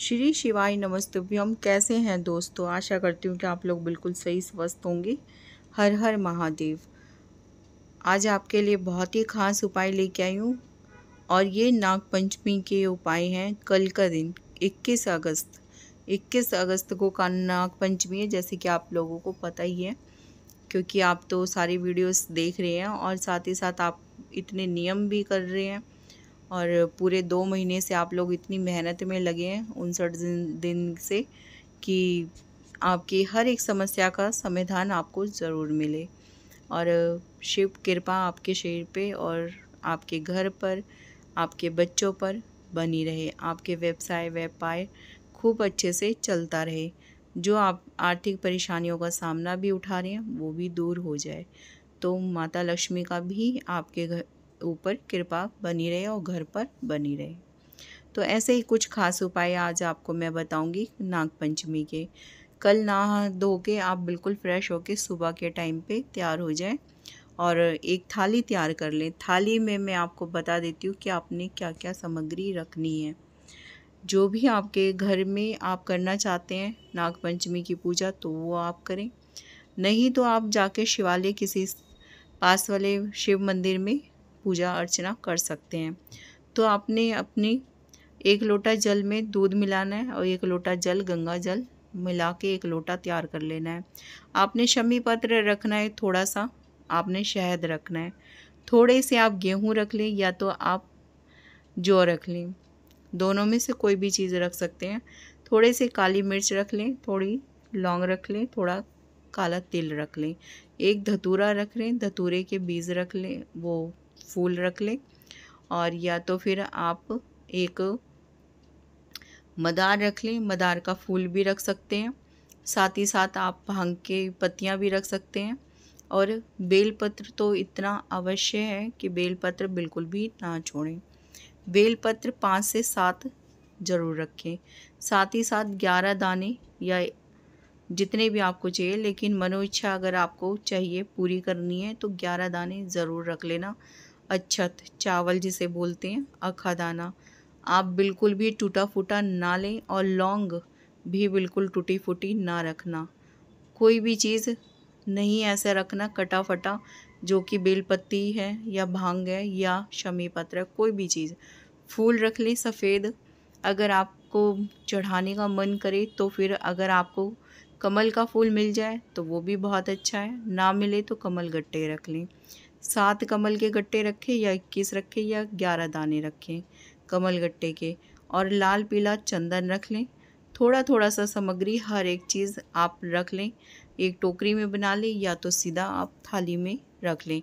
श्री शिवाय नमस्तुभ्यम कैसे हैं दोस्तों आशा करती हूँ कि आप लोग बिल्कुल सही स्वस्थ होंगे हर हर महादेव आज आपके लिए बहुत ही खास उपाय लेके आई हूँ और ये नाग पंचमी के उपाय हैं कल का दिन 21 अगस्त 21 अगस्त को का नाग पंचमी है जैसे कि आप लोगों को पता ही है क्योंकि आप तो सारी वीडियोस देख रहे हैं और साथ ही साथ आप इतने नियम भी कर रहे हैं और पूरे दो महीने से आप लोग इतनी मेहनत में लगे हैं उनसठ दिन से कि आपकी हर एक समस्या का समाधान आपको ज़रूर मिले और शिव कृपा आपके शरीर पे और आपके घर पर आपके बच्चों पर बनी रहे आपके व्यवसाय व्यापार खूब अच्छे से चलता रहे जो आप आर्थिक परेशानियों का सामना भी उठा रहे हैं वो भी दूर हो जाए तो माता लक्ष्मी का भी आपके घर ऊपर कृपा बनी रहे और घर पर बनी रहे तो ऐसे ही कुछ खास उपाय आज आपको मैं बताऊंगी नाग पंचमी के कल ना धो के आप बिल्कुल फ्रेश होके सुबह के टाइम पे तैयार हो जाएं और एक थाली तैयार कर लें थाली में मैं आपको बता देती हूँ कि आपने क्या क्या सामग्री रखनी है जो भी आपके घर में आप करना चाहते हैं नाग पंचमी की पूजा तो वो आप करें नहीं तो आप जाके शिवालय किसी पास वाले शिव मंदिर में पूजा अर्चना कर सकते हैं तो आपने अपनी एक लोटा जल में दूध मिलाना है और एक लोटा जल गंगा जल मिला के एक लोटा तैयार कर लेना है आपने शमी पत्र रखना है थोड़ा सा आपने शहद रखना है थोड़े से आप गेहूँ रख लें या तो आप जौ रख लें दोनों में से कोई भी चीज़ रख सकते हैं थोड़े से काली मिर्च रख लें थोड़ी लौंग रख लें थोड़ा काला तिल रख लें एक धतूरा रख लें धतूरे के बीज रख लें वो फूल रख लें और या तो फिर आप एक मदार रख लें मदार का फूल भी रख सकते हैं साथ ही साथ आप भांग के पत्तियाँ भी रख सकते हैं और बेलपत्र तो इतना अवश्य है कि बेलपत्र बिल्कुल भी ना छोड़ें बेलपत्र पाँच से सात ज़रूर रखें साथ ही साथ ग्यारह दाने या जितने भी आपको चाहिए लेकिन मनोइच्छा अगर आपको चाहिए पूरी करनी है तो ग्यारह दाने ज़रूर रख लेना अच्छत चावल जिसे बोलते हैं अखा दाना आप बिल्कुल भी टूटा फूटा ना लें और लौंग भी बिल्कुल टूटी फूटी ना रखना कोई भी चीज़ नहीं ऐसे रखना कटा फटा जो कि बेलपत्ती है या भांग है या शमी पत्र है कोई भी चीज़ फूल रख लें सफ़ेद अगर आपको चढ़ाने का मन करे तो फिर अगर आपको कमल का फूल मिल जाए तो वो भी बहुत अच्छा है ना मिले तो कमल गट्टे रख लें सात कमल के गट्टे रखें या इक्कीस रखें या ग्यारह दाने रखें कमल गट्टे के और लाल पीला चंदन रख लें थोड़ा थोड़ा सा सामग्री हर एक चीज़ आप रख लें एक टोकरी में बना लें या तो सीधा आप थाली में रख लें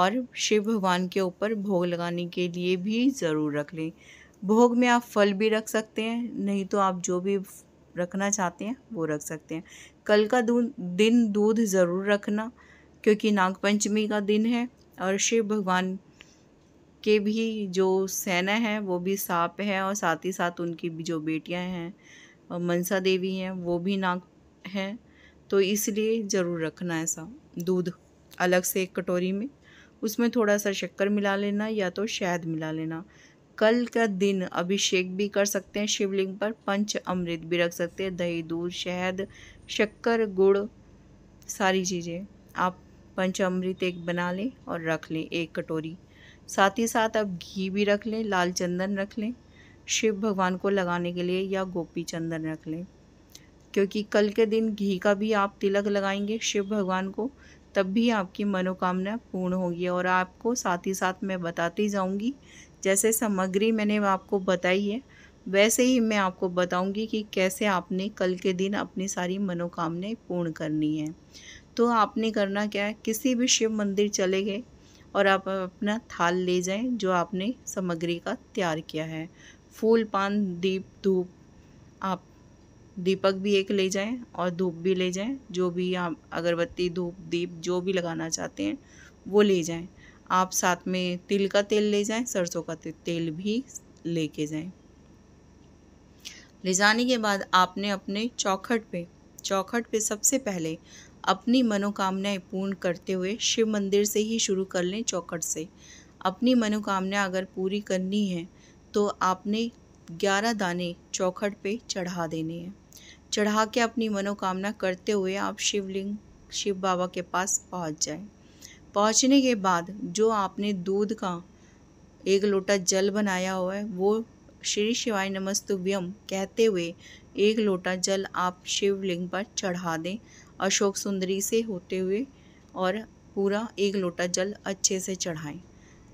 और शिव भगवान के ऊपर भोग लगाने के लिए भी ज़रूर रख लें भोग में आप फल भी रख सकते हैं नहीं तो आप जो भी रखना चाहते हैं वो रख सकते हैं कल का दिन दूध ज़रूर रखना क्योंकि नागपंचमी का दिन है और शिव भगवान के भी जो सेना है वो भी सांप है और साथ ही साथ उनकी भी जो बेटियां हैं और मनसा देवी हैं वो भी नाग हैं तो इसलिए ज़रूर रखना ऐसा दूध अलग से एक कटोरी में उसमें थोड़ा सा शक्कर मिला लेना या तो शहद मिला लेना कल का दिन अभिषेक भी कर सकते हैं शिवलिंग पर पंच अमृत भी रख सकते हैं दही दूध शहद शक्कर गुड़ सारी चीज़ें आप पंचअमृत एक बना लें और रख लें एक कटोरी साथ ही साथ अब घी भी रख लें लाल चंदन रख लें शिव भगवान को लगाने के लिए या गोपी चंदन रख लें क्योंकि कल के दिन घी का भी आप तिलक लगाएंगे शिव भगवान को तब भी आपकी मनोकामना पूर्ण होगी और आपको साथ ही साथ मैं बताती जाऊंगी जैसे सामग्री मैंने आपको बताई है वैसे ही मैं आपको बताऊंगी कि कैसे आपने कल के दिन अपनी सारी मनोकामनाएं पूर्ण करनी है तो आपने करना क्या है किसी भी शिव मंदिर चले गए और आप अपना थाल ले जाएं जो आपने सामग्री का तैयार किया है फूल पान दीप धूप आप दीपक भी एक ले जाएं और धूप भी ले जाएं जो भी आप अगरबत्ती धूप दीप जो भी लगाना चाहते हैं वो ले जाएं आप साथ में तिल का तेल ले जाएं सरसों का तेल भी लेके जाएं ले जाने के बाद आपने अपने चौखट पे चौखट पे सबसे पहले अपनी मनोकामनाएं पूर्ण करते हुए शिव मंदिर से ही शुरू कर लें चौकट से अपनी मनोकामना अगर पूरी करनी है तो आपने ग्यारह दाने चौखट पे चढ़ा देने हैं चढ़ा के अपनी मनोकामना करते हुए आप शिवलिंग शिव बाबा के पास पहुंच जाए पहुंचने के बाद जो आपने दूध का एक लोटा जल बनाया हुआ है वो श्री शिवाय नमस्तुभ्यम कहते हुए एक लोटा जल आप शिवलिंग पर चढ़ा दें अशोक सुंदरी से होते हुए और पूरा एक लोटा जल अच्छे से चढ़ाएं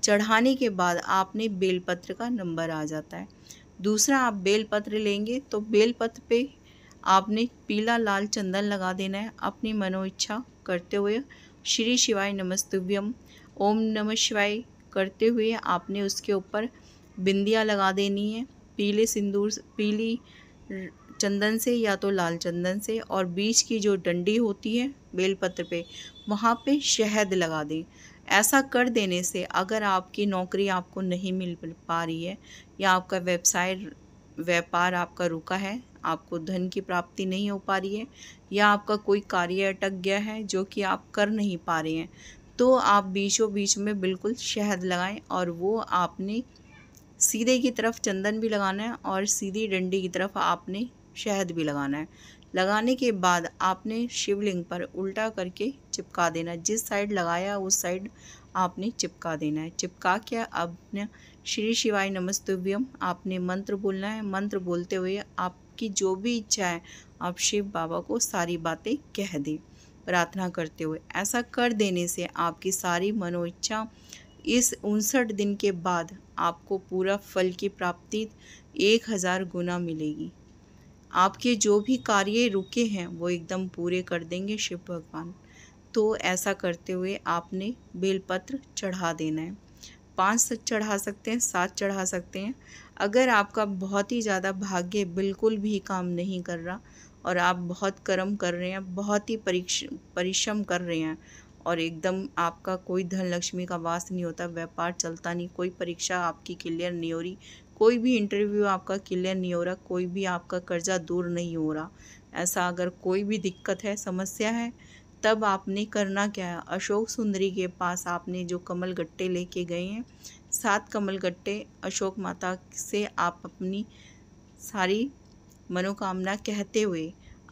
चढ़ाने के बाद आपने बेलपत्र का नंबर आ जाता है दूसरा आप बेलपत्र लेंगे तो बेलपत्र पे आपने पीला लाल चंदन लगा देना है अपनी मनोइच्छा करते हुए श्री शिवाय नमस्तुभ्यम ओम नमः शिवाय करते हुए आपने उसके ऊपर बिंदिया लगा देनी है पीले सिंदूर पीली चंदन से या तो लाल चंदन से और बीच की जो डंडी होती है बेलपत्र पे वहाँ पे शहद लगा दें ऐसा कर देने से अगर आपकी नौकरी आपको नहीं मिल पा रही है या आपका व्यवसाय व्यापार आपका रुका है आपको धन की प्राप्ति नहीं हो पा रही है या आपका कोई कार्य अटक गया है जो कि आप कर नहीं पा रहे हैं तो आप बीचों बीच में बिल्कुल शहद लगाएं और वो आपने सीधे की तरफ चंदन भी लगाना है और सीधी डंडी की तरफ आपने शहद भी लगाना है लगाने के बाद आपने शिवलिंग पर उल्टा करके चिपका देना जिस साइड लगाया उस साइड आपने चिपका देना है चिपका के अब श्री शिवाय नमस्तुभ्यम आपने मंत्र बोलना है मंत्र बोलते हुए आपकी जो भी इच्छा है आप शिव बाबा को सारी बातें कह दें प्रार्थना करते हुए ऐसा कर देने से आपकी सारी मनोइच्छा इस उनसठ दिन के बाद आपको पूरा फल की प्राप्ति एक हज़ार गुना मिलेगी आपके जो भी कार्य रुके हैं वो एकदम पूरे कर देंगे शिव भगवान तो ऐसा करते हुए आपने बेलपत्र चढ़ा देना है पाँच चढ़ा सकते हैं सात चढ़ा सकते हैं अगर आपका बहुत ही ज़्यादा भाग्य बिल्कुल भी काम नहीं कर रहा और आप बहुत कर्म कर रहे हैं बहुत ही परिश्रम कर रहे हैं और एकदम आपका कोई धन लक्ष्मी का वास नहीं होता व्यापार चलता नहीं कोई परीक्षा आपकी क्लियर नहीं हो रही कोई भी इंटरव्यू आपका क्लियर नहीं हो रहा कोई भी आपका कर्जा दूर नहीं हो रहा ऐसा अगर कोई भी दिक्कत है समस्या है तब आपने करना क्या है अशोक सुंदरी के पास आपने जो कमल गट्टे लेके गए हैं सात कमल गट्टे अशोक माता से आप अपनी सारी मनोकामना कहते हुए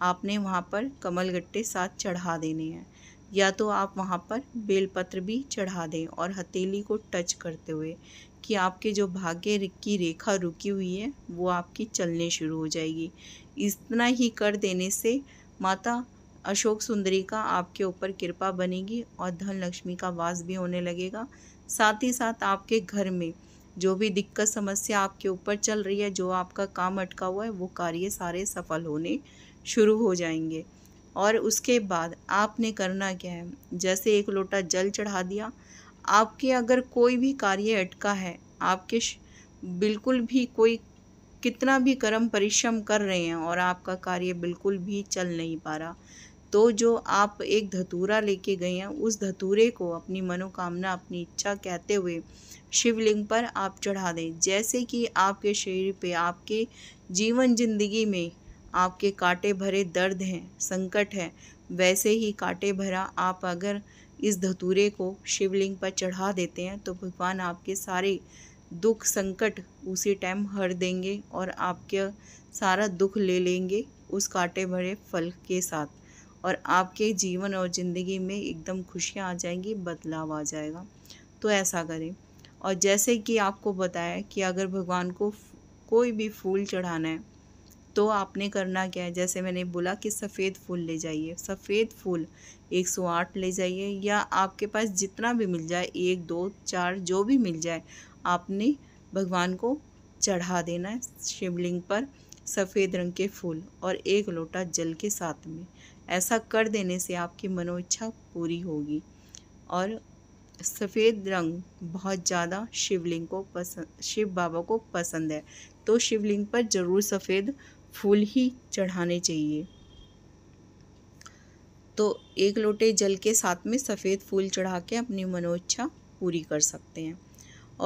आपने वहाँ पर कमल गट्टे साथ चढ़ा देने हैं या तो आप वहाँ पर बेलपत्र भी चढ़ा दें और हथेली को टच करते हुए कि आपके जो भाग्य की रेखा रुकी हुई है वो आपकी चलने शुरू हो जाएगी इतना ही कर देने से माता अशोक सुंदरी का आपके ऊपर कृपा बनेगी और धन लक्ष्मी का वास भी होने लगेगा साथ ही साथ आपके घर में जो भी दिक्कत समस्या आपके ऊपर चल रही है जो आपका काम अटका हुआ है वो कार्य सारे सफल होने शुरू हो जाएंगे और उसके बाद आपने करना क्या है जैसे एक लोटा जल चढ़ा दिया आपके अगर कोई भी कार्य अटका है आपके बिल्कुल भी कोई कितना भी कर्म परिश्रम कर रहे हैं और आपका कार्य बिल्कुल भी चल नहीं पा रहा तो जो आप एक धतूरा लेके गए हैं उस धतूरे को अपनी मनोकामना अपनी इच्छा कहते हुए शिवलिंग पर आप चढ़ा दें जैसे कि आपके शरीर पे आपके जीवन जिंदगी में आपके कांटे भरे दर्द हैं संकट है वैसे ही कांटे भरा आप अगर इस धतूरे को शिवलिंग पर चढ़ा देते हैं तो भगवान आपके सारे दुख संकट उसी टाइम हर देंगे और आपके सारा दुख ले लेंगे उस कांटे भरे फल के साथ और आपके जीवन और ज़िंदगी में एकदम खुशियाँ आ जाएंगी बदलाव आ जाएगा तो ऐसा करें और जैसे कि आपको बताया कि अगर भगवान को कोई भी फूल चढ़ाना है तो आपने करना क्या है जैसे मैंने बोला कि सफ़ेद फूल ले जाइए सफ़ेद फूल एक सौ आठ ले जाइए या आपके पास जितना भी मिल जाए एक दो चार जो भी मिल जाए आपने भगवान को चढ़ा देना है शिवलिंग पर सफ़ेद रंग के फूल और एक लोटा जल के साथ में ऐसा कर देने से आपकी मनोइच्छा पूरी होगी और सफ़ेद रंग बहुत ज़्यादा शिवलिंग को पसंद शिव बाबा को पसंद है तो शिवलिंग पर ज़रूर सफ़ेद फूल ही चढ़ाने चाहिए तो एक लोटे जल के साथ में सफ़ेद फूल चढ़ा के अपनी मनोच्छा पूरी कर सकते हैं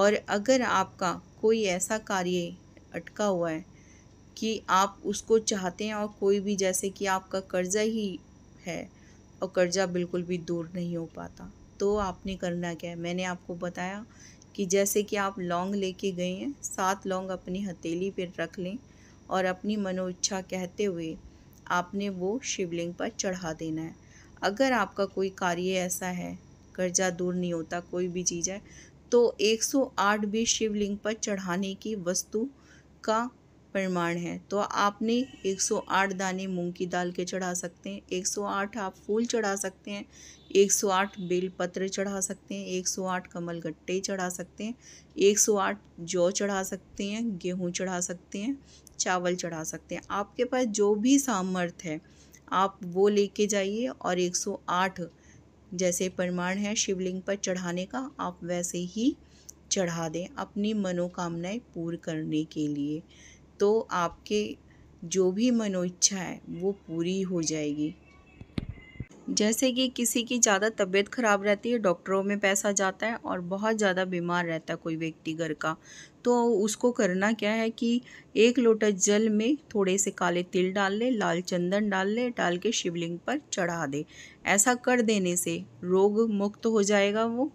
और अगर आपका कोई ऐसा कार्य अटका हुआ है कि आप उसको चाहते हैं और कोई भी जैसे कि आपका कर्ज़ा ही है और कर्ज़ा बिल्कुल भी दूर नहीं हो पाता तो आपने करना क्या है मैंने आपको बताया कि जैसे कि आप लौंग लेके गए हैं सात लौंग अपनी हथेली पर रख लें और अपनी मनोइच्छा कहते हुए आपने वो शिवलिंग पर चढ़ा देना है अगर आपका कोई कार्य ऐसा है कर्जा दूर नहीं होता कोई भी चीज़ है तो 108 भी शिवलिंग पर चढ़ाने की वस्तु का परिमाण है तो आपने 108 दाने मूंग की दाल के चढ़ा सकते हैं 108 आप फूल चढ़ा सकते हैं 108 बेलपत्र चढ़ा सकते हैं 108 कमल गट्टे चढ़ा सकते हैं 108 जौ चढ़ा सकते हैं गेहूं चढ़ा सकते हैं चावल चढ़ा सकते हैं आपके पास जो भी सामर्थ्य है आप वो लेके जाइए और 108 जैसे परिमाण है शिवलिंग पर चढ़ाने का आप वैसे ही चढ़ा दें अपनी मनोकामनाएं पूर्ण करने के लिए तो आपके जो भी मनोइच्छा है वो पूरी हो जाएगी जैसे कि किसी की ज़्यादा तबीयत ख़राब रहती है डॉक्टरों में पैसा जाता है और बहुत ज़्यादा बीमार रहता है कोई व्यक्ति घर का तो उसको करना क्या है कि एक लोटा जल में थोड़े से काले तिल डाल ले लाल चंदन डाल ले डाल के शिवलिंग पर चढ़ा दे ऐसा कर देने से रोग मुक्त हो जाएगा वो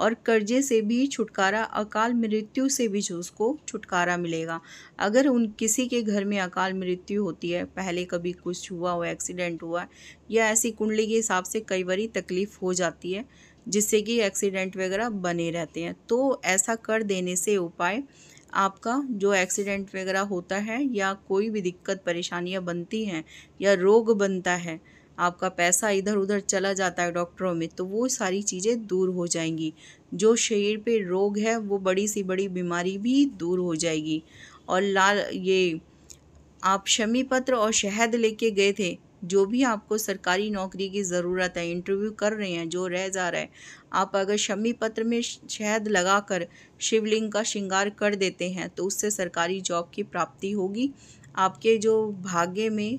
और कर्जे से भी छुटकारा अकाल मृत्यु से भी उसको छुटकारा मिलेगा अगर उन किसी के घर में अकाल मृत्यु होती है पहले कभी कुछ हुआ हो एक्सीडेंट हुआ या ऐसी कुंडली के हिसाब से कई बारी तकलीफ़ हो जाती है जिससे कि एक्सीडेंट वगैरह बने रहते हैं तो ऐसा कर देने से उपाय आपका जो एक्सीडेंट वगैरह होता है या कोई भी दिक्कत परेशानियाँ बनती हैं या रोग बनता है आपका पैसा इधर उधर चला जाता है डॉक्टरों में तो वो सारी चीज़ें दूर हो जाएंगी जो शरीर पे रोग है वो बड़ी सी बड़ी बीमारी भी दूर हो जाएगी और लाल ये आप शमी पत्र और शहद लेके गए थे जो भी आपको सरकारी नौकरी की ज़रूरत है इंटरव्यू कर रहे हैं जो रह जा रहा है आप अगर शमी पत्र में शहद लगाकर शिवलिंग का श्रृंगार कर देते हैं तो उससे सरकारी जॉब की प्राप्ति होगी आपके जो भाग्य में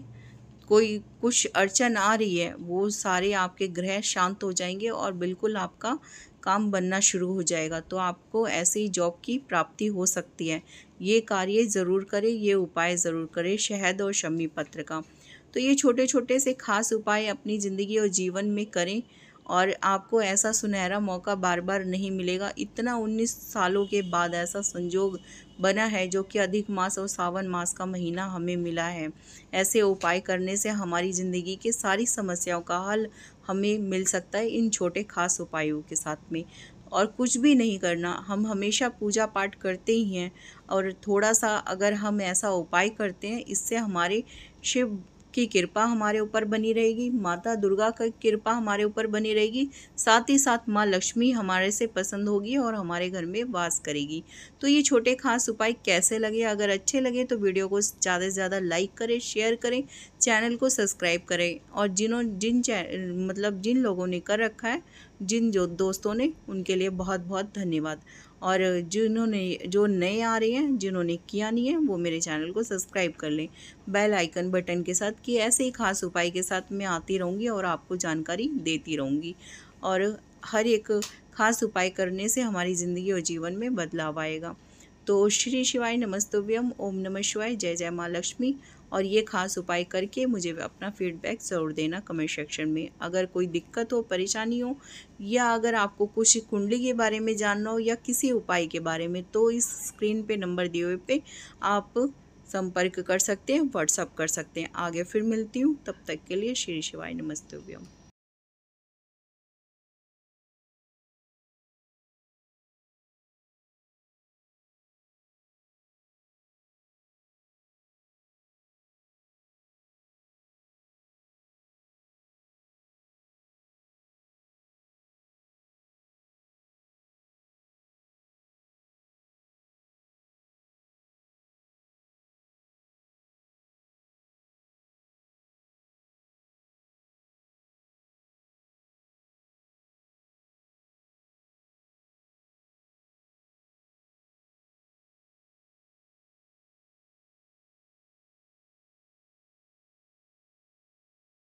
कोई कुछ अड़चन आ रही है वो सारे आपके ग्रह शांत हो जाएंगे और बिल्कुल आपका काम बनना शुरू हो जाएगा तो आपको ऐसे ही जॉब की प्राप्ति हो सकती है ये कार्य ज़रूर करें ये उपाय ज़रूर करें शहद और शमी पत्र का तो ये छोटे छोटे से खास उपाय अपनी ज़िंदगी और जीवन में करें और आपको ऐसा सुनहरा मौका बार बार नहीं मिलेगा इतना उन्नीस सालों के बाद ऐसा संजोग बना है जो कि अधिक मास और सावन मास का महीना हमें मिला है ऐसे उपाय करने से हमारी ज़िंदगी के सारी समस्याओं का हल हमें मिल सकता है इन छोटे खास उपायों के साथ में और कुछ भी नहीं करना हम हमेशा पूजा पाठ करते ही हैं और थोड़ा सा अगर हम ऐसा उपाय करते हैं इससे हमारे शिव की कृपा हमारे ऊपर बनी रहेगी माता दुर्गा की कृपा हमारे ऊपर बनी रहेगी साथ ही साथ माँ लक्ष्मी हमारे से पसंद होगी और हमारे घर में वास करेगी तो ये छोटे खास उपाय कैसे लगे अगर अच्छे लगे तो वीडियो को ज़्यादा से ज़्यादा लाइक करें शेयर करें चैनल को सब्सक्राइब करें और जिनों जिन मतलब जिन लोगों ने कर रखा है जिन जो दोस्तों ने उनके लिए बहुत बहुत धन्यवाद और जिन्होंने जो नए आ रहे हैं जिन्होंने किया नहीं है वो मेरे चैनल को सब्सक्राइब कर लें बेल आइकन बटन के साथ कि ऐसे ही खास उपाय के साथ मैं आती रहूँगी और आपको जानकारी देती रहूँगी और हर एक खास उपाय करने से हमारी ज़िंदगी और जीवन में बदलाव आएगा तो श्री शिवाय नमस्तव्यम ओम नमः शिवाय जय जय माँ लक्ष्मी और ये खास उपाय करके मुझे अपना फीडबैक ज़रूर देना कमेंट सेक्शन में अगर कोई दिक्कत हो परेशानी हो या अगर आपको कुछ कुंडली के बारे में जानना हो या किसी उपाय के बारे में तो इस स्क्रीन पे नंबर दिए हुए पे आप संपर्क कर सकते हैं व्हाट्सअप कर सकते हैं आगे फिर मिलती हूँ तब तक के लिए श्री शिवाय नमस्ते